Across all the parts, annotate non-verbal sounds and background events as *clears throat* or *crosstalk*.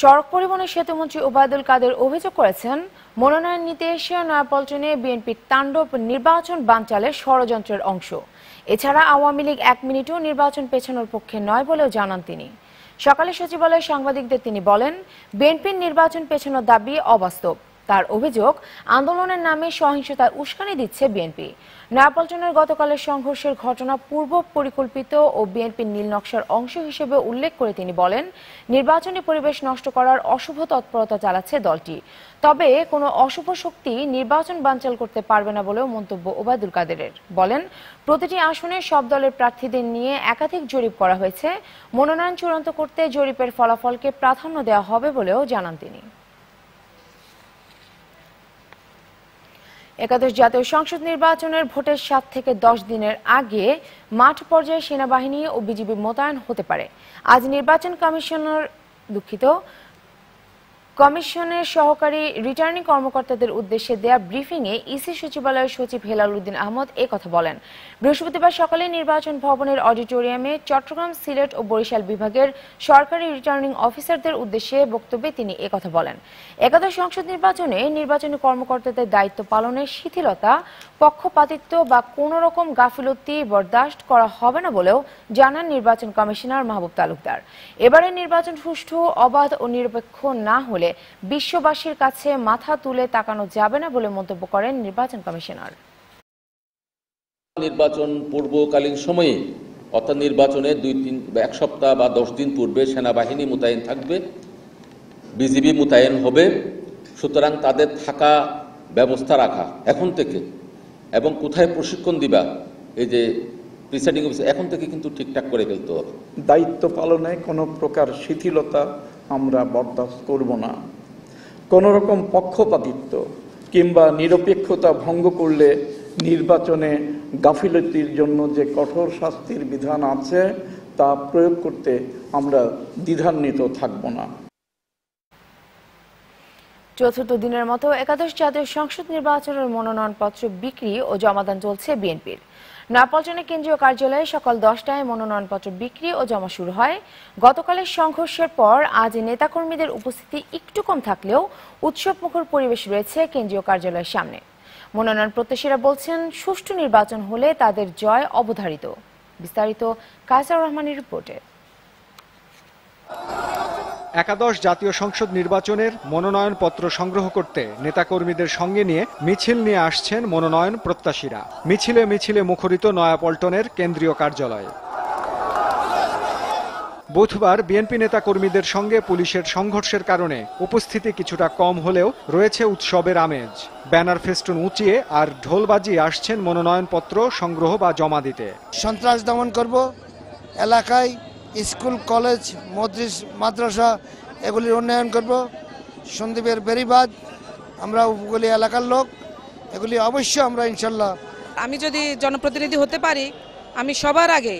সড়ক পরিবহনের সেতুমন্ত্রী ওবায়দুল কাদের অভিযোগ করেছেন মনোনয়ন নিতে এসে নয়াপল্টনে বিএনপির তাণ্ডব নির্বাচন বানচালের ষড়যন্ত্রের অংশ এছাড়া আওয়ামী লীগ এক মিনিটও নির্বাচন পেছানোর পক্ষে নয় বলেও জানান তিনি সকালে সচিবালয়ে সাংবাদিকদের তিনি বলেন বিএনপির নির্বাচন পেছানোর দাবি অবাস্তব তার অভিযোগ আন্দোলনের নামে সহিংসতার উস্কানি দিচ্ছে বিএনপি নয়াপল্টনের গতকালের সংঘর্ষের ঘটনা পূর্ব পরিকল্পিত ও বিএনপির নীলনকশার অংশ হিসেবে উল্লেখ করে তিনি বলেন নির্বাচনী পরিবেশ নষ্ট করার অশুভ তৎপরতা চালাচ্ছে দলটি তবে কোনো অশুভ শক্তি নির্বাচন বানচাল করতে পারবে না বলেও মন্তব্য ওবায়দুল কাদেরের বলেন প্রতিটি আসনে সব দলের প্রার্থীদের নিয়ে একাধিক জরিপ করা হয়েছে মনোনয়ন চূড়ান্ত করতে জরিপের ফলাফলকে প্রাধান্য দেওয়া হবে বলেও জানান তিনি একাদশ জাতীয় সংসদ নির্বাচনের ভোটের সাত থেকে দশ দিনের আগে মাঠ পর্যায়ে সেনাবাহিনী ও বিজিবি মোতায়েন হতে পারে আজ নির্বাচন কমিশনার দুঃখিত কমিশনের সহকারী রিটার্নিং কর্মকর্তাদের উদ্দেশ্যে দেয়া ব্রিফিং এ ইসি সচিবালয়ের সচিব হেলাল উদ্দিন আহমদ এ কথা বলেন বৃহস্পতিবার সকালে নির্বাচন ভবনের অডিটোরিয়ামে চট্টগ্রাম সিলেট ও বরিশাল বিভাগের সরকারি রিটার্নিং অফিসারদের উদ্দেশ্যে বক্তব্যে তিনি এ কথা বলেন একাদশ সংসদ নির্বাচনে নির্বাচনী কর্মকর্তাদের দায়িত্ব পালনে শিথিলতা পক্ষপাতিত্ব বা কোন রকম গাফিলতি বরদাস্ত করা হবে না বলেও জানান নির্বাচন কমিশনার মাহবুব তালুকদার এবারের নির্বাচন সুষ্ঠু অবাধ ও নিরপেক্ষ না হলে দিলে বিশ্ববাসীর কাছে মাথা তুলে তাকানো যাবে না বলে মন্তব্য করেন নির্বাচন কমিশনার নির্বাচন পূর্বকালীন সময়ে অর্থাৎ নির্বাচনে দুই তিন এক সপ্তাহ বা দশ দিন পূর্বে সেনাবাহিনী মোতায়েন থাকবে বিজিবি মোতায়েন হবে সুতরাং তাদের থাকা ব্যবস্থা রাখা এখন থেকে এবং কোথায় প্রশিক্ষণ দিবা এই যে প্রিসাইডিং অফিসার এখন থেকে কিন্তু ঠিকঠাক করে ফেলতে হবে দায়িত্ব পালনে কোনো প্রকার শিথিলতা আমরা বরদাস্ত করব না কোন রকম পক্ষপাতিত্ব কিংবা নিরপেক্ষতা ভঙ্গ করলে নির্বাচনে গাফিলতির জন্য যে কঠোর শাস্তির বিধান আছে তা প্রয়োগ করতে আমরা দ্বিধান্বিত থাকব না চতুর্থ দিনের মতো একাদশ জাতীয় সংসদ নির্বাচনের মনোনয়নপত্র বিক্রি ও জমাদান চলছে বিএনপির নাপালচনে কেন্দ্রীয় কার্যালয়ে সকাল দশটায় মনোনয়নপত্র বিক্রি ও জমা শুরু হয় গতকালের সংঘর্ষের পর আজ নেতাকর্মীদের উপস্থিতি একটু কম থাকলেও উৎসবমুখর পরিবেশ রয়েছে কেন্দ্রীয় কার্যালয়ের সামনে মনোনয়ন প্রত্যাশীরা বলছেন সুষ্ঠু নির্বাচন হলে তাদের জয় অবধারিত বিস্তারিত কাজার রহমানের রিপোর্টে একাদশ জাতীয় সংসদ নির্বাচনের মনোনয়নপত্র সংগ্রহ করতে নেতাকর্মীদের সঙ্গে নিয়ে মিছিল নিয়ে আসছেন মনোনয়ন প্রত্যাশীরা মিছিলে মিছিলে মুখরিত নয়াপল্টনের কেন্দ্রীয় কার্যালয়ে বুধবার বিএনপি নেতাকর্মীদের সঙ্গে পুলিশের সংঘর্ষের কারণে উপস্থিতি কিছুটা কম হলেও রয়েছে উৎসবের আমেজ ব্যানার ফেস্টুন উঁচিয়ে আর ঢোল বাজিয়ে আসছেন মনোনয়নপত্র সংগ্রহ বা জমা দিতে সন্ত্রাস দমন করব এলাকায় স্কুল কলেজ মদ্রিস মাদ্রাসা এগুলির উন্নয়ন করব সন্দীপের বেরিবাদ আমরা উপকূলীয় এলাকার লোক এগুলি অবশ্যই আমরা ইনশাল্লাহ আমি যদি জনপ্রতিনিধি হতে পারি আমি সবার আগে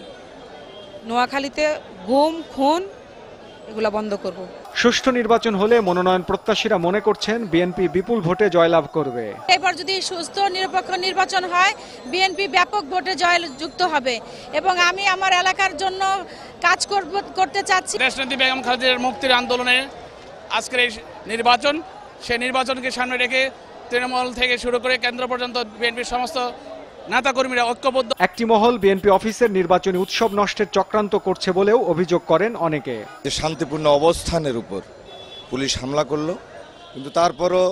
নোয়াখালীতে ঘুম খুন এগুলো বন্ধ করব সুষ্ঠু নির্বাচন হলে মনোনয়ন প্রত্যাশীরা মনে করছেন বিএনপি বিপুল ভোটে জয়লাভ করবে এবার যদি সুস্থ নিরপেক্ষ নির্বাচন হয় বিএনপি ব্যাপক ভোটে জয়যুক্ত হবে এবং আমি আমার এলাকার জন্য কাজ করব করতে চাচ্ছি রেশনদী বেগম খালেদার মুক্তির আন্দোলনে আজকের এই নির্বাচন সেই নির্বাচনকে সামনে রেখে তৃণমূল থেকে শুরু করে কেন্দ্র পর্যন্ত বিএনপির সমস্ত নেতাকর্মীরা ঐক্যবদ্ধ একটি মহল বিএনপি অফিসের নির্বাচনী উৎসব নষ্টের চক্রান্ত করছে বলেও অভিযোগ করেন অনেকে যে শান্তিপূর্ণ অবস্থানের উপর পুলিশ হামলা করলো কিন্তু তারপরও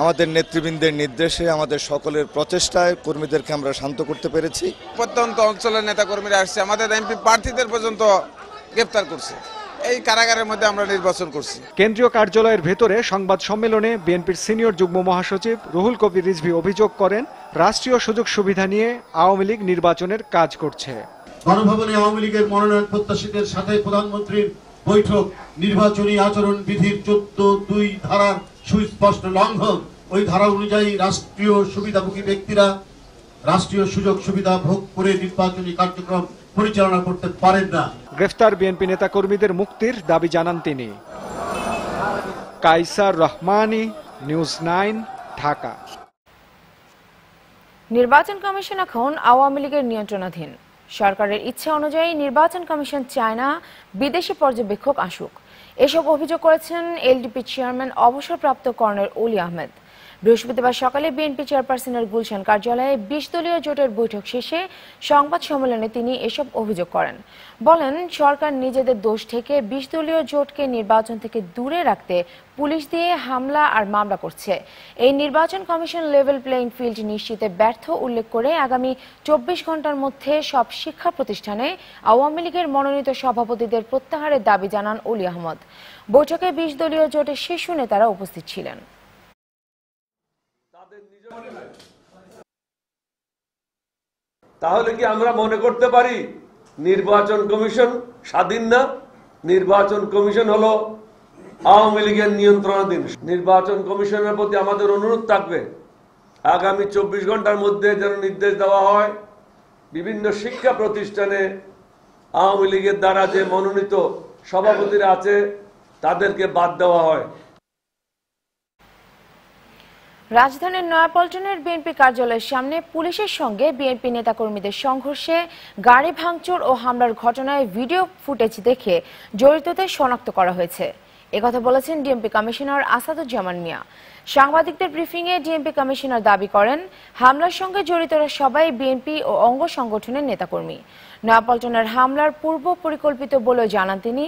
আমাদের নেতৃবৃন্দের নির্দেশে আমাদের সকলের প্রচেষ্টায় কর্মীদেরকে আমরা শান্ত করতে পেরেছি প্রত্যন্ত অঞ্চলের নেতাকর্মীরা আসছে আমাদের এমপি প্রার্থীদের পর্যন্ত গ্রেপ্তার করছে এই কারাগারের মধ্যে আমরা নির্বাচন করছি কেন্দ্রীয় কার্যালয়ের ভেতরে সংবাদ সম্মেলনে বিএনপির সিনিয়র যুগ্ম মহাসচিব রুহুল কবির রিজভি অভিযোগ করেন রাষ্ট্রীয় সুযোগ সুবিধা নিয়ে আওয়ামী লীগ নির্বাচনের কাজ করছে গণভবনে আওয়ামী লীগের মনোনয়ন প্রত্যাশীদের সাথে প্রধানমন্ত্রীর বৈঠক নির্বাচনী আচরণ বিধির চোদ্দ দুই ধারার সুস্পষ্ট লঙ্ঘন ওই ধারা অনুযায়ী রাষ্ট্রীয় সুবিধাভোগী ব্যক্তিরা রাষ্ট্রীয় সুযোগ সুবিধা ভোগ করে নির্বাচনী কার্যক্রম পরিচালনা করতে পারেন না গ্রেফতার বিএনপি নেতা কর্মীদের মুক্তির দাবি জানান তিনি কাইসার রহমানি নিউজ নাইন ঢাকা নির্বাচন কমিশন এখন আওয়ামী লীগের নিয়ন্ত্রণাধীন সরকারের ইচ্ছা অনুযায়ী নির্বাচন কমিশন চায় না বিদেশি পর্যবেক্ষক আসুক এসব অভিযোগ করেছেন এলডিপি চেয়ারম্যান অবসরপ্রাপ্ত কর্নেল ওলি আহমেদ বৃহস্পতিবার সকালে বিএনপি চেয়ারপারসনের গুলশান কার্যালয়ে বিশ দলীয় জোটের বৈঠক শেষে সংবাদ সম্মেলনে তিনি এসব অভিযোগ করেন বলেন সরকার নিজেদের দোষ থেকে বিশ দলীয় জোটকে নির্বাচন থেকে দূরে রাখতে পুলিশ দিয়ে হামলা আর মামলা করছে এই নির্বাচন কমিশন লেভেল প্লেইং ফিল্ড নিশ্চিতে ব্যর্থ উল্লেখ করে আগামী চব্বিশ ঘন্টার মধ্যে সব শিক্ষা প্রতিষ্ঠানে আওয়ামী লীগের মনোনীত সভাপতিদের প্রত্যাহারের দাবি জানান অলি আহমদ বৈঠকে বিশ দলীয় জোটের শীর্ষ নেতারা উপস্থিত ছিলেন তাহলে কি আমরা মনে করতে পারি নির্বাচন কমিশন স্বাধীন না নির্বাচন কমিশন হলো আওয়ামী লীগের নিয়ন্ত্রণাধীন নির্বাচন কমিশনের প্রতি আমাদের অনুরোধ থাকবে আগামী চব্বিশ ঘন্টার মধ্যে যেন নির্দেশ দেওয়া হয় বিভিন্ন শিক্ষা প্রতিষ্ঠানে আওয়ামী লীগের দ্বারা যে মনোনীত সভাপতিরা আছে তাদেরকে বাদ দেওয়া হয় রাজধানীর নয়াপল্টনের বিএনপি কার্যালয়ের সামনে পুলিশের সঙ্গে বিএনপি নেতাকর্মীদের সংঘর্ষে গাড়ি ভাঙচুর ও হামলার ঘটনায় ভিডিও ফুটেজ দেখে জড়িতদের শনাক্ত করা হয়েছে একথা বলেছেন ডিএমপি কমিশনার আসাদুজ্জামান মিয়া সাংবাদিকদের ব্রিফিংয়ে ডিএমপি কমিশনার দাবি করেন হামলার সঙ্গে জড়িতরা সবাই বিএনপি ও অঙ্গ সংগঠনের নেতাকর্মী নয়াপল্টনের হামলার পূর্ব পরিকল্পিত বলে জানান তিনি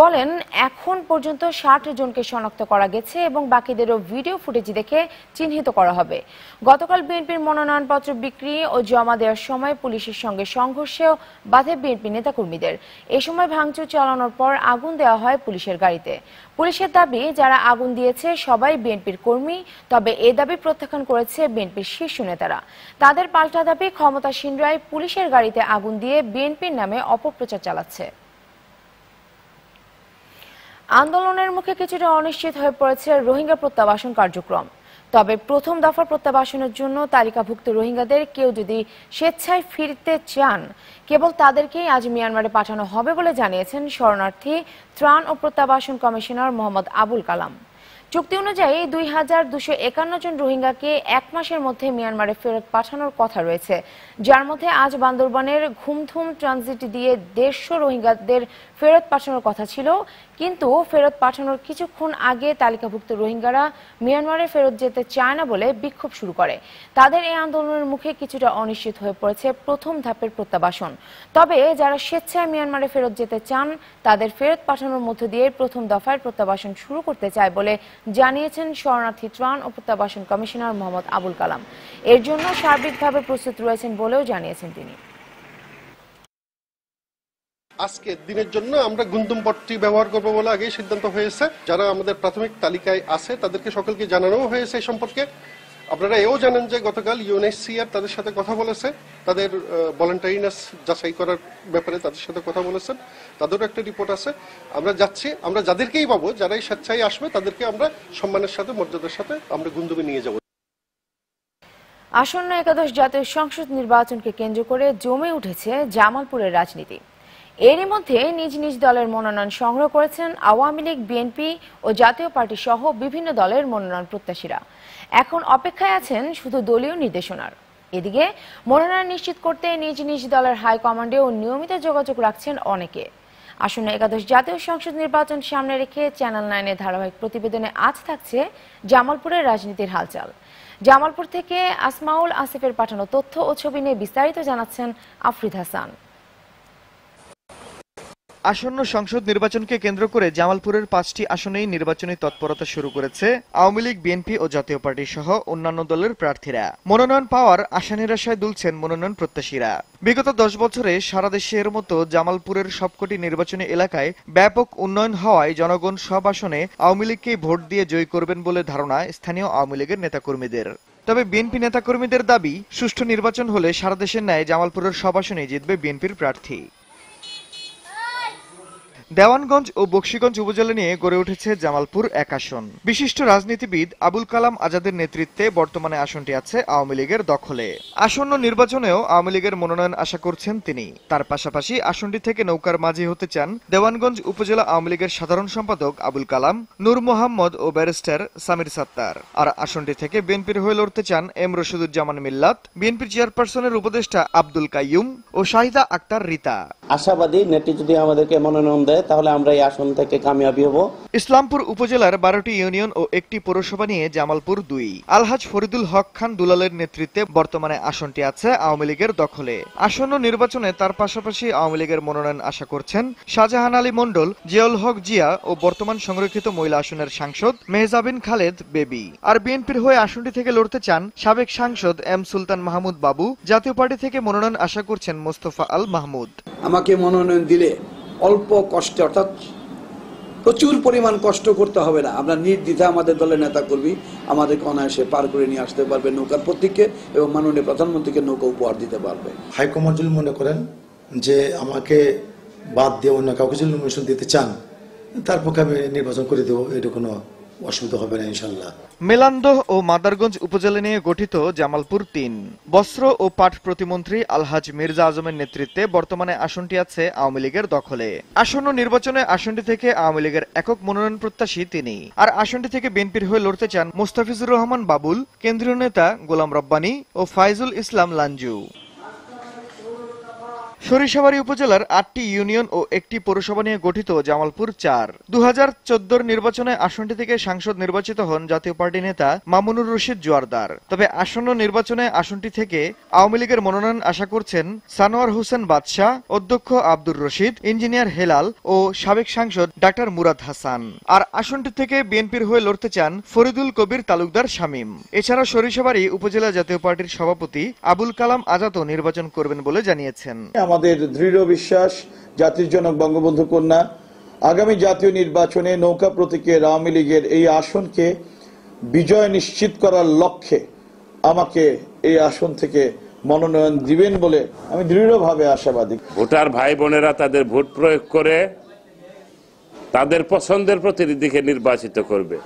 বলেন এখন পর্যন্ত ষাট জনকে শনাক্ত করা গেছে এবং বাকিদেরও ভিডিও ফুটেজ দেখে চিহ্নিত করা হবে গতকাল বিএনপির মনোনয়নপত্র বিক্রি ও জমা দেওয়ার সময় পুলিশের সঙ্গে সংঘর্ষেও বাধে বিএনপি নেতাকর্মীদের এ সময় ভাঙচুর চালানোর পর আগুন দেওয়া হয় পুলিশের গাড়িতে পুলিশের দাবি যারা আগুন দিয়েছে সবাই বিএনপির কর্মী তবে এ দাবি প্রত্যাখ্যান করেছে বিএনপির শীর্ষ নেতারা তাদের পাল্টা দাবি ক্ষমতাসীনরাই পুলিশের গাড়িতে আগুন দিয়ে বিএনপির নামে অপপ্রচার চালাচ্ছে আন্দোলনের মুখে কিছুটা অনিশ্চিত হয়ে পড়েছে রোহিঙ্গা প্রত্যাবাসন কার্যক্রম তবে প্রথম দফা প্রত্যাবাসনের জন্য তালিকাভুক্ত রোহিঙ্গাদের কেউ যদি স্বেচ্ছায় ফিরতে চান কেবল তাদেরকেই আজ মিয়ানমারে পাঠানো হবে বলে জানিয়েছেন শরণার্থী ত্রাণ ও প্রত্যাবাসন কমিশনার মোহাম্মদ আবুল কালাম চুক্তি অনুযায়ী দুই হাজার দুশো একান্ন জন রোহিঙ্গাকে এক মাসের মধ্যে মিয়ানমারে ফেরত পাঠানোর কথা রয়েছে যার মধ্যে আজ বান্দরবানের ঘুমধুম ট্রানজিট দিয়ে দেড়শো রোহিঙ্গাদের ফেরত পাঠানোর কথা ছিল কিন্তু ফেরত পাঠানোর কিছুক্ষণ আগে তালিকাভুক্ত রোহিঙ্গারা মিয়ানমারে ফেরত যেতে চায় না বলে বিক্ষোভ শুরু করে তাদের এই আন্দোলনের মুখে কিছুটা অনিশ্চিত হয়ে পড়েছে প্রথম ধাপের প্রত্যাবাসন তবে যারা স্বেচ্ছায় মিয়ানমারে ফেরত যেতে চান তাদের ফেরত পাঠানোর মধ্য দিয়ে প্রথম দফায় প্রত্যাবাসন শুরু করতে চায় বলে জানিয়েছেন শরণার্থী ত্রাণ ও প্রত্যাবাসন কমিশনার মোহাম্মদ আবুল কালাম এর জন্য সার্বিকভাবে প্রস্তুত রয়েছেন বলেও জানিয়েছেন তিনি আজকে দিনের জন্য আমরা গুন্দুম পটটি ব্যবহার করবো বলে আগেই সিদ্ধান্ত হয়েছে যারা আমাদের প্রাথমিক তালিকায় আছে তাদেরকে সকলকে জানানো হয়েছে এই সম্পর্কে আপনারা এও জানেন যে গতকাল ইউএনএসসিআর তাদের সাথে কথা বলেছে তাদের ভলেন্টারিনাস যাচাই করার ব্যাপারে তাদের সাথে কথা বলেছেন তাদেরও একটা রিপোর্ট আছে আমরা যাচ্ছি আমরা যাদেরকেই পাবো যারাই স্বেচ্ছায় আসবে তাদেরকে আমরা সম্মানের সাথে মর্যাদার সাথে আমরা গুন্দুমে নিয়ে যাব আসন্ন একাদশ জাতীয় সংসদ নির্বাচনকে কেন্দ্র করে জমে উঠেছে জামালপুরের রাজনীতি এরই মধ্যে নিজ নিজ দলের মনোনয়ন সংগ্রহ করেছেন আওয়ামী লীগ বিএনপি ও জাতীয় পার্টি সহ বিভিন্ন দলের মনোনয়ন প্রত্যাশীরা এখন অপেক্ষায় আছেন শুধু দলীয় নির্দেশনার এদিকে মনোনয়ন নিশ্চিত করতে নিজ নিজ দলের হাইকমান্ডেও নিয়মিত যোগাযোগ রাখছেন অনেকে আসন্ন একাদশ জাতীয় সংসদ নির্বাচন সামনে রেখে চ্যানেল নাইনে ধারাবাহিক প্রতিবেদনে আজ থাকছে জামালপুরের রাজনীতির হালচাল জামালপুর থেকে আসমাউল আসিফের পাঠানো তথ্য ও ছবি নিয়ে বিস্তারিত জানাচ্ছেন আফরিদ হাসান আসন্ন সংসদ নির্বাচনকে কেন্দ্র করে জামালপুরের পাঁচটি আসনেই নির্বাচনী তৎপরতা শুরু করেছে আওয়ামী লীগ বিএনপি ও জাতীয় পার্টি সহ অন্যান্য দলের প্রার্থীরা মনোনয়ন পাওয়ার আশা নিরাশায় দুলছেন মনোনয়ন প্রত্যাশীরা বিগত দশ বছরে সারা দেশের মতো জামালপুরের সবকটি নির্বাচনী এলাকায় ব্যাপক উন্নয়ন হওয়ায় জনগণ সব আসনে আওয়ামী লীগকেই ভোট দিয়ে জয়ী করবেন বলে ধারণা স্থানীয় আওয়ামী লীগের নেতাকর্মীদের তবে বিএনপি নেতাকর্মীদের দাবি সুষ্ঠু নির্বাচন হলে সারা দেশের ন্যায় জামালপুরের সব আসনে জিতবে বিএনপির প্রার্থী দেওয়ানগঞ্জ ও বক্সিগঞ্জ উপজেলা নিয়ে গড়ে উঠেছে জামালপুর এক আসন বিশিষ্ট রাজনীতিবিদ আবুল কালাম আজাদের নেতৃত্বে বর্তমানে আসনটি আছে আওয়ামী লীগের দখলে আসন্ন নির্বাচনেও আওয়ামী লীগের মনোনয়ন আশা করছেন তিনি তার পাশাপাশি আসনটি থেকে নৌকার মাঝি হতে চান দেওয়ানগঞ্জ উপজেলা আওয়ামী লীগের সাধারণ সম্পাদক আবুল কালাম নূর মোহাম্মদ ও ব্যারিস্টার সামির সাত্তার আর আসনটি থেকে বিএনপির হয়ে লড়তে চান এম রশিদুজ্জামান মিল্লাত বিএনপির চেয়ারপারসনের উপদেষ্টা আব্দুল কাইয়ুম ও শাহিদা আক্তার রিতা আশাবাদী নেত্রী যদি আমাদেরকে মনোনয়ন দেয় যায় তাহলে আমরা এই আসন থেকে কামিয়াবি হব ইসলামপুর উপজেলার বারোটি ইউনিয়ন ও একটি পৌরসভা নিয়ে জামালপুর দুই আলহাজ ফরিদুল হক খান দুলালের নেতৃত্বে বর্তমানে আসনটি আছে আওয়ামী লীগের দখলে আসন্ন নির্বাচনে তার পাশাপাশি আওয়ামী লীগের মনোনয়ন আশা করছেন শাহজাহান আলী মন্ডল জিয়াউল হক জিয়া ও বর্তমান সংরক্ষিত মহিলা আসনের সাংসদ মেহজাবিন খালেদ বেবি আর বিএনপির হয়ে আসনটি থেকে লড়তে চান সাবেক সাংসদ এম সুলতান মাহমুদ বাবু জাতীয় পার্টি থেকে মনোনয়ন আশা করছেন মোস্তফা আল মাহমুদ আমাকে মনোনয়ন দিলে অল্প কষ্টে অর্থাৎ প্রচুর পরিমাণ কষ্ট করতে হবে না আমরা নির্দ্বিধা আমাদের দলের নেতা কর্মী আমাদেরকে অনায়াসে পার করে নিয়ে আসতে পারবে নৌকার প্রতীককে এবং মাননীয় প্রধানমন্ত্রীকে নৌকা উপহার দিতে পারবে হাইকমান্ড যদি মনে করেন যে আমাকে বাদ দিয়ে অন্য কাউকে যদি নমিনেশন দিতে চান তার পক্ষে আমি নির্বাচন করে দেবো এটা কোনো অসুবিধা হবে না ইনশাল্লাহ মেলান্দহ ও মাদারগঞ্জ উপজেলা নিয়ে গঠিত জামালপুর তিন বস্ত্র ও পাঠ প্রতিমন্ত্রী আলহাজ মির্জা আজমের নেতৃত্বে বর্তমানে আসনটি আছে আওয়ামী লীগের দখলে আসন্ন নির্বাচনে আসনটি থেকে আওয়ামী লীগের একক মনোনয়ন প্রত্যাশী তিনি আর আসনটি থেকে বিএনপির হয়ে লড়তে চান মোস্তাফিজুর রহমান বাবুল কেন্দ্রীয় নেতা গোলাম রব্বানি ও ফাইজুল ইসলাম লাঞ্জু সরিষাবাড়ি উপজেলার আটটি ইউনিয়ন ও একটি পৌরসভা নিয়ে গঠিত জামালপুর চার দু হাজার নির্বাচনে আসনটি থেকে সাংসদ নির্বাচিত হন জাতীয় পার্টি নেতা মামুনুর রশিদ জোয়ারদার তবে আসন্ন নির্বাচনে আসনটি থেকে আওয়ামী লীগের মনোনয়ন আশা করছেন সানোয়ার হোসেন বাদশাহ অধ্যক্ষ আব্দুর রশিদ ইঞ্জিনিয়ার হেলাল ও সাবেক সাংসদ ডাক্তার মুরাদ হাসান আর আসনটি থেকে বিএনপির হয়ে লড়তে চান ফরিদুল কবির তালুকদার শামীম এছাড়া সরিষাবাড়ি উপজেলা জাতীয় পার্টির সভাপতি আবুল কালাম আজাদও নির্বাচন করবেন বলে জানিয়েছেন আমাদের দৃঢ় বিশ্বাস জাতির জনক বঙ্গবন্ধু কন্যা আগামী জাতীয় নির্বাচনে নৌকা প্রতীকে আওয়ামী লীগের এই আসনকে বিজয় নিশ্চিত করার লক্ষ্যে আমাকে এই আসন থেকে মনোনয়ন দিবেন বলে আমি দৃঢ়ভাবে আশাবাদী ভোটার ভাই বোনেরা তাদের ভোট প্রয়োগ করে তাদের পছন্দের প্রতিনিধিকে নির্বাচিত করবে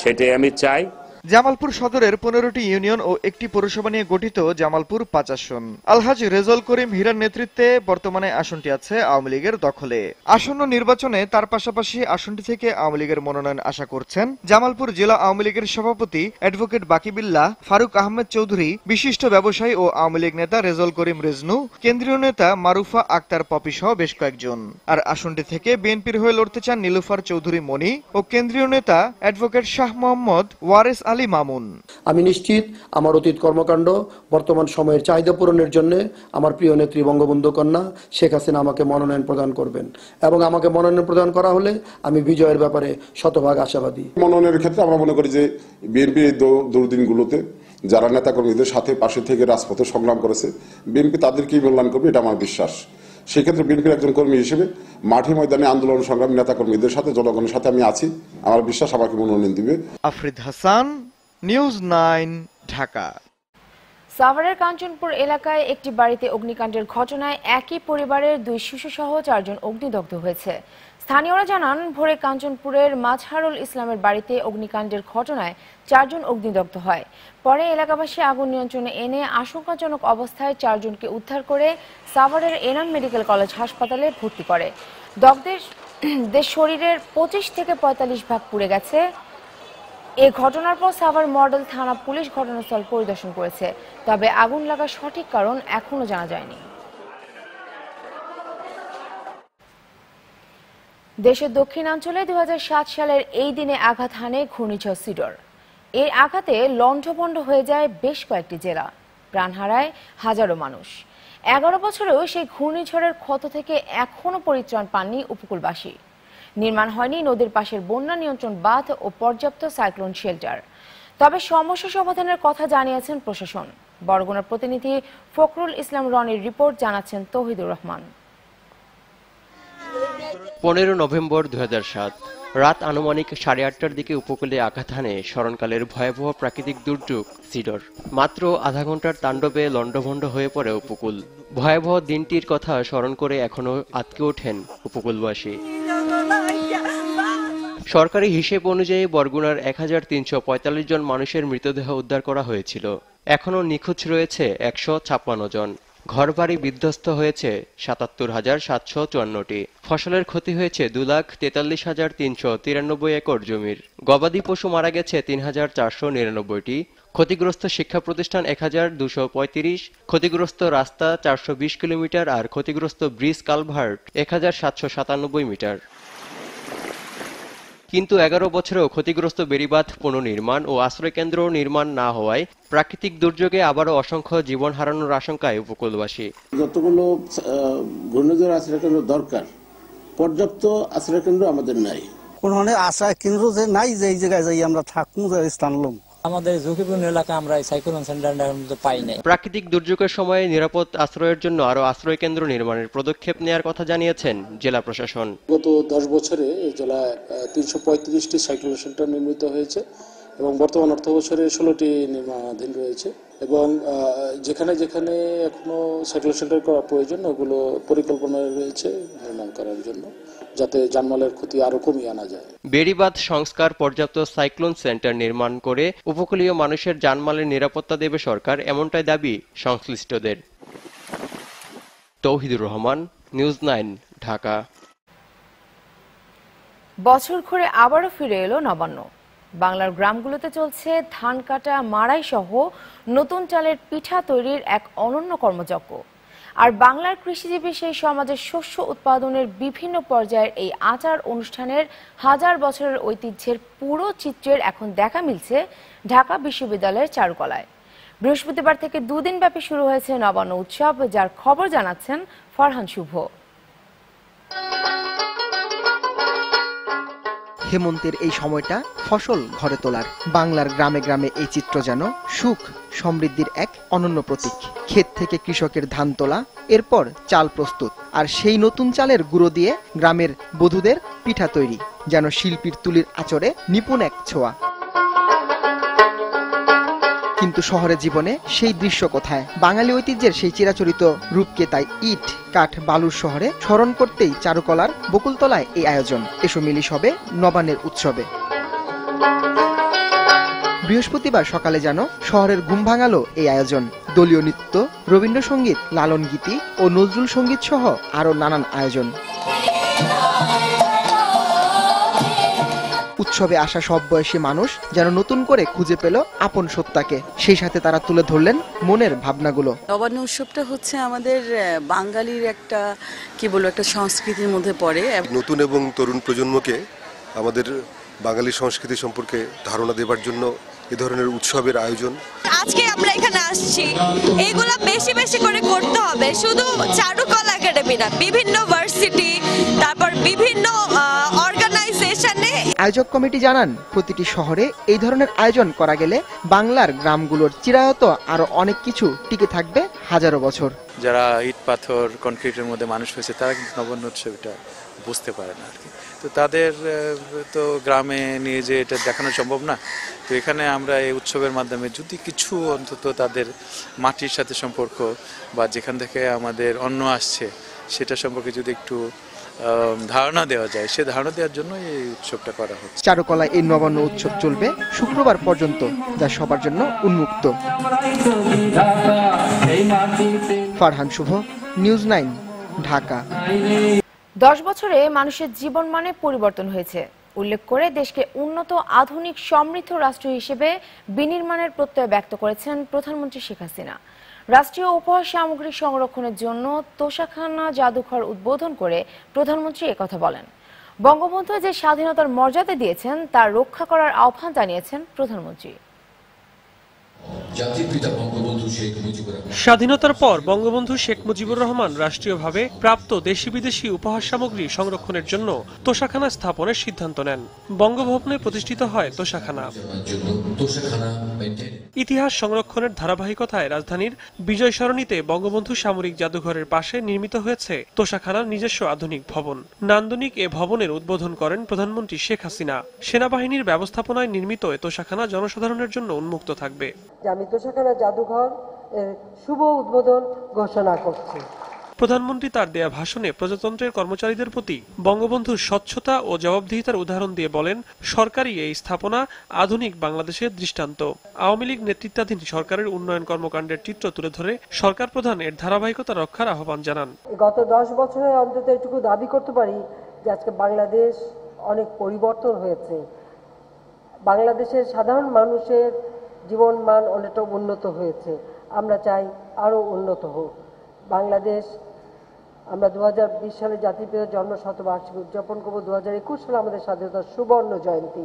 সেটাই আমি চাই জামালপুর সদরের পনেরোটি ইউনিয়ন ও একটি পৌরসভা নিয়ে গঠিত জামালপুর পাঁচ আসন আলহাজ রেজল করিম হীরার নেতৃত্বে বর্তমানে আসনটি আছে আওয়ামী লীগের দখলে আসন্ন নির্বাচনে তার পাশাপাশি আসনটি থেকে আওয়ামী লীগের মনোনয়ন আশা করছেন জামালপুর জেলা আওয়ামী লীগের সভাপতি অ্যাডভোকেট বাকিবিল্লা ফারুক আহমেদ চৌধুরী বিশিষ্ট ব্যবসায়ী ও আওয়ামী লীগ নেতা রেজল করিম রেজনু কেন্দ্রীয় নেতা মারুফা আক্তার পপি সহ বেশ কয়েকজন আর আসনটি থেকে বিএনপির হয়ে লড়তে চান নীলুফার চৌধুরী মনি ও কেন্দ্রীয় নেতা অ্যাডভোকেট শাহ মোহাম্মদ ওয়ারেস আলী মামুন আমি নিশ্চিত আমার অতীত কর্মকাণ্ড বর্তমান সময়ের চাহিদা পূরণের জন্য আমার প্রিয় নেত্রী বঙ্গবন্ধু কন্যা শেখ হাসিনা আমাকে মনোনয়ন প্রদান করবেন এবং আমাকে মনোনয়ন প্রদান করা হলে আমি বিজয়ের ব্যাপারে শতভাগ আশাবাদী মনোনয়নের ক্ষেত্রে আমরা মনে করি যে বিএনপি দুর্দিনগুলোতে যারা নেতাকর্মীদের সাথে পাশে থেকে রাজপথে সংগ্রাম করেছে বিএনপি তাদেরকেই মূল্যায়ন করবে এটা আমার বিশ্বাস সেক্ষেত্রে বিএনপির একজন কর্মী হিসেবে মাঠে ময়দানে আন্দোলন সংগ্রাম নেতা কর্মীদের সাথে জনগণের সাথে আমি আছি আমার বিশ্বাস আমাকে মনোনয়ন দিবে আফরিদ হাসান নিউজ নাইন ঢাকা সাভারের কাঞ্চনপুর এলাকায় একটি বাড়িতে অগ্নিকাণ্ডের ঘটনায় একই পরিবারের দুই শিশু সহ চারজন অগ্নিদগ্ধ হয়েছে স্থানীয়রা জানান ভোরে কাঞ্চনপুরের মাছহারুল ইসলামের বাড়িতে অগ্নিকাণ্ডের ঘটনায় চারজন অগ্নিদগ্ধ হয় পরে এলাকাবাসী আগুন নিয়ন্ত্রণে এনে আশঙ্কাজনক অবস্থায় চারজনকে উদ্ধার করে সাভারের এনাম মেডিকেল কলেজ হাসপাতালে ভর্তি করে দগ্ধের *clears throat* শরীরের পঁচিশ থেকে পঁয়তাল্লিশ ভাগ পুড়ে গেছে এ ঘটনার পর সাভার মডেল থানা পুলিশ ঘটনাস্থল পরিদর্শন করেছে তবে আগুন লাগার সঠিক কারণ এখনও জানা যায়নি দেশের দক্ষিণাঞ্চলে দু সালের এই দিনে আঘাত হানে ঘূর্ণিঝড় সিডর এর আঘাতে লণ্ডভণ্ড হয়ে যায় বেশ কয়েকটি জেলা প্রাণ হারায় হাজারো মানুষ এগারো বছরেও সেই ঘূর্ণিঝড়ের ক্ষত থেকে এখনও পরিত্রাণ পাননি উপকূলবাসী নির্মাণ হয়নি নদীর পাশের বন্যা নিয়ন্ত্রণ বাঁধ ও পর্যাপ্ত সাইক্লোন শেল্টার তবে সমস্যা সমাধানের কথা জানিয়েছেন প্রশাসন বরগুনার প্রতিনিধি ফখরুল ইসলাম রনির রিপোর্ট জানাচ্ছেন তহিদুর রহমান পনেরো নভেম্বর দু রাত আনুমানিক সাড়ে আটটার দিকে উপকূলে আঘাত হানে স্মরণকালের ভয়াবহ প্রাকৃতিক দুর্যোগ সিডর মাত্র আধা ঘন্টার তাণ্ডবে লণ্ডভণ্ড হয়ে পড়ে উপকূল ভয়াবহ দিনটির কথা স্মরণ করে এখনো আতকে ওঠেন উপকূলবাসী সরকারি হিসেব অনুযায়ী বরগুনার এক জন মানুষের মৃতদেহ উদ্ধার করা হয়েছিল এখনও নিখোঁজ রয়েছে একশো জন ঘরবাড়ি বিধ্বস্ত হয়েছে সাতাত্তর হাজার সাতশো চুয়ান্নটি ফসলের ক্ষতি হয়েছে দু লাখ তেতাল্লিশ হাজার তিনশো তিরানব্বই একর জমির গবাদি পশু মারা গেছে তিন হাজার চারশো নিরানব্বইটি ক্ষতিগ্রস্ত শিক্ষা প্রতিষ্ঠান এক হাজার দুশো পঁয়ত্রিশ ক্ষতিগ্রস্ত রাস্তা চারশো বিশ কিলোমিটার আর ক্ষতিগ্রস্ত ব্রিজ কালভার্ট এক হাজার সাতশো সাতানব্বই মিটার কিন্তু এগারো বছরেও ক্ষতিগ্রস্ত বেড়িবাঁধ পুনর্নির্মাণ ও আশ্রয়কেন্দ্র নির্মাণ না হওয়ায় প্রাকৃতিক দুর্যোগে আবারও অসংখ্য জীবন হারানোর আশঙ্কায় উপকূলবাসী যতগুলো ঘূর্ণিঝড় আশ্রয়কেন্দ্র দরকার পর্যাপ্ত আশ্রয়কেন্দ্র আমাদের নাই কোনো মানে আশ্রয় কেন্দ্র যে নাই যে জায়গায় যাই আমরা থাকুন স্থান লম আমাদের ঝুঁকিপূর্ণ এলাকা আমরা সাইক্লোন সেন্টার মধ্যে পাই নাই প্রাকৃতিক দুর্যোগের সময়ে নিরাপদ আশ্রয়ের জন্য আরো আশ্রয় কেন্দ্র নির্মাণের পদক্ষেপ নেওয়ার কথা জানিয়েছেন জেলা প্রশাসন গত দশ বছরে এই জেলায় তিনশো পঁয়ত্রিশটি সাইক্লোন সেন্টার নির্মিত হয়েছে এবং বর্তমান অর্থ বছরে ষোলোটি নির্মাণাধীন রয়েছে এবং যেখানে যেখানে এখনো সাইক্লোন সেন্টার করা প্রয়োজন ওগুলো পরিকল্পনা রয়েছে নির্মাণ করার জন্য যাতে জানমালের ক্ষতি আরো কমিয়ে আনা যায় বেড়িবাদ সংস্কার পর্যাপ্ত সাইক্লোন সেন্টার নির্মাণ করে উপকূলীয় মানুষের জানমালের নিরাপত্তা দেবে সরকার এমনটাই দাবি সংশ্লিষ্টদের তৌহিদুর রহমান নিউজ নাইন ঢাকা বছর ঘুরে আবারও ফিরে এলো নবান্ন বাংলার গ্রামগুলোতে চলছে ধান কাটা মাড়াই সহ নতুন চালের পিঠা তৈরির এক অনন্য কর্মযজ্ঞ আর বাংলার কৃষিজীবী সেই সমাজের শস্য উৎপাদনের বিভিন্ন পর্যায়ের এই আচার অনুষ্ঠানের হাজার বছরের ঐতিহ্যের পুরো চিত্রের এখন দেখা মিলছে ঢাকা বিশ্ববিদ্যালয়ের চারুকলায় বৃহস্পতিবার থেকে দুদিনব্যাপী শুরু হয়েছে নবান্ন উৎসব যার খবর জানাচ্ছেন ফরহান শুভ হেমন্তের এই সময়টা ফসল ঘরে তোলার বাংলার গ্রামে গ্রামে এই চিত্র যেন সুখ সমৃদ্ধির এক অনন্য প্রতীক ক্ষেত থেকে কৃষকের ধান তোলা এরপর চাল প্রস্তুত আর সেই নতুন চালের গুঁড়ো দিয়ে গ্রামের বধূদের পিঠা তৈরি যেন শিল্পীর তুলির আচরে নিপুণ এক ছোঁয়া কিন্তু শহরে জীবনে সেই দৃশ্য কোথায় বাঙালি ঐতিহ্যের সেই চিরাচরিত রূপকে তাই ইট কাঠ বালুর শহরে স্মরণ করতেই চারুকলার বকুলতলায় এই আয়োজন এসো মিলিশ হবে নবানের উৎসবে বৃহস্পতিবার সকালে যেন শহরের ঘুম ভাঙালো এই আয়োজন দলীয় নৃত্য রবীন্দ্রসঙ্গীত লালন গীতি ও নজরুল সঙ্গীত সহ আরো নানান আয়োজন উৎসবে আসা সব বয়সী মানুষ যেন নতুন করে খুঁজে পেল আপন সত্তাকে সেই সাথে তারা তুলে ধরলেন মনের ভাবনাগুলো নবান্ন উৎসবটা হচ্ছে আমাদের বাঙালির একটা কি বলবো একটা সংস্কৃতির মধ্যে পড়ে নতুন এবং তরুণ প্রজন্মকে আমাদের বাঙালি সংস্কৃতি সম্পর্কে ধারণা দেবার জন্য এ ধরনের উৎসবের আয়োজন আজকে আমরা এখানে আসছি এগুলো বেশি বেশি করে করতে হবে শুধু চারুকলা একাডেমি না বিভিন্ন ভার্সিটি তারপর বিভিন্ন আয়োজক কমিটি জানান প্রতিটি শহরে এই ধরনের আয়োজন করা গেলে বাংলার গ্রামগুলোর চিরায়ত আরও অনেক কিছু টিকে থাকবে হাজারো বছর যারা ইট পাথর কনক্রিটের মধ্যে মানুষ হয়েছে তারা কিন্তু নবান্ন উৎসবটা বুঝতে পারে না আর কি তো তাদের তো গ্রামে নিয়ে যে এটা দেখানো সম্ভব না তো এখানে আমরা এই উৎসবের মাধ্যমে যদি কিছু অন্তত তাদের মাটির সাথে সম্পর্ক বা যেখান থেকে আমাদের অন্ন আসছে সেটা সম্পর্কে যদি একটু ধারণা দেওয়া যায় সে ধারণা দেওয়ার জন্য এই উৎসবটা করা হচ্ছে চারুকলা এই নবান্ন উৎসব চলবে শুক্রবার পর্যন্ত যা সবার জন্য উন্মুক্ত ফারহান শুভ নিউজ নাইন ঢাকা দশ বছরে মানুষের জীবন মানে পরিবর্তন হয়েছে উল্লেখ করে দেশকে উন্নত আধুনিক সমৃদ্ধ রাষ্ট্র হিসেবে বিনির্মাণের প্রত্যয় ব্যক্ত করেছেন প্রধানমন্ত্রী শেখ হাসিনা রাষ্ট্রীয় উপহার সামগ্রী সংরক্ষণের জন্য তোষাখানা জাদুঘর উদ্বোধন করে প্রধানমন্ত্রী একথা বলেন বঙ্গবন্ধু যে স্বাধীনতার মর্যাদা দিয়েছেন তা রক্ষা করার আহ্বান জানিয়েছেন প্রধানমন্ত্রী স্বাধীনতার পর বঙ্গবন্ধু শেখ মুজিবুর রহমান রাষ্ট্রীয়ভাবে প্রাপ্ত দেশি বিদেশি উপহার সামগ্রী সংরক্ষণের জন্য তোষাখানা স্থাপনের সিদ্ধান্ত নেন বঙ্গভবনে প্রতিষ্ঠিত হয় তোষাখানা ইতিহাস সংরক্ষণের ধারাবাহিকতায় রাজধানীর বিজয় সরণীতে বঙ্গবন্ধু সামরিক জাদুঘরের পাশে নির্মিত হয়েছে তোষাখানার নিজস্ব আধুনিক ভবন নান্দনিক এ ভবনের উদ্বোধন করেন প্রধানমন্ত্রী শেখ হাসিনা সেনাবাহিনীর ব্যবস্থাপনায় নির্মিত এ তোষাখানা জনসাধারণের জন্য উন্মুক্ত থাকবে আমি তোষাখানা জাদুঘর শুভ উদ্বোধন ঘোষণা করছি প্রধানমন্ত্রী তার দেয়া ভাষণে প্রজাতন্ত্রের কর্মচারীদের প্রতি বঙ্গবন্ধুর স্বচ্ছতা ও জবাবদিহিতার উদাহরণ দিয়ে বলেন সরকারি এই স্থাপনা আধুনিক বাংলাদেশের দৃষ্টান্ত আওয়ামী লীগ নেতৃত্বাধীন সরকারের উন্নয়ন কর্মকাণ্ডের চিত্র তুলে ধরে সরকার প্রধান এর ধারাবাহিকতা রক্ষার আহ্বান জানান গত দশ বছরে অন্তত এটুকু দাবি করতে পারি যে আজকে বাংলাদেশ অনেক পরিবর্তন হয়েছে বাংলাদেশের সাধারণ মানুষের জীবন মান অনেকটা উন্নত হয়েছে আমরা চাই আরও উন্নত হোক বাংলাদেশ আমরা দু হাজার সালে জাতিপ্রিয় জন্ম শতবার্ষিকী উদযাপন করবো দু হাজার একুশ সালে আমাদের স্বাধীনতার সুবর্ণ জয়ন্তী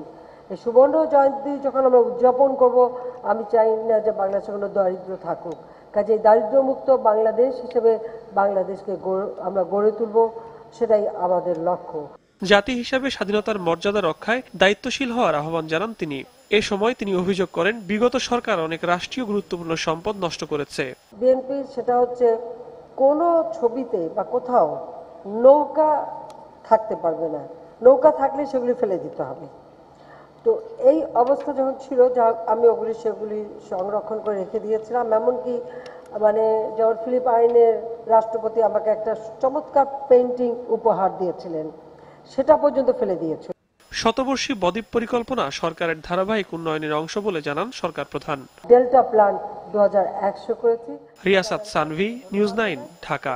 এই সুবর্ণ জয়ন্তী যখন আমরা উদযাপন করব আমি চাই না যে বাংলাদেশের কোনো দারিদ্র থাকুক কাজে দারিদ্রমুক্ত বাংলাদেশ হিসেবে বাংলাদেশকে আমরা গড়ে তুলব সেটাই আমাদের লক্ষ্য জাতি হিসাবে স্বাধীনতার মর্যাদা রক্ষায় দায়িত্বশীল হওয়ার আহ্বান জানান তিনি এ সময় তিনি অভিযোগ করেন বিগত সরকার অনেক রাষ্ট্রীয় গুরুত্বপূর্ণ সম্পদ নষ্ট করেছে বিএনপির সেটা হচ্ছে কোনো ছবিতে বা কোথাও নৌকা থাকতে পারবে না নৌকা থাকলে সেগুলি ফেলে দিতে হবে তো এই অবস্থা যখন ছিল যা আমি ওগুলি সেগুলি সংরক্ষণ করে রেখে দিয়েছিলাম এমনকি মানে যেমন ফিলিপ আইনের রাষ্ট্রপতি আমাকে একটা চমৎকার পেন্টিং উপহার দিয়েছিলেন সেটা পর্যন্ত ফেলে দিয়েছিল শতবর্ষী বদ্বীপ পরিকল্পনা সরকারের ধারাবাহিক উন্নয়নের অংশ বলে জানান সরকার প্রধান ডেল্টা প্ল্যান দু করেছি রিয়াসাত সানভি নিউজ নাইন ঢাকা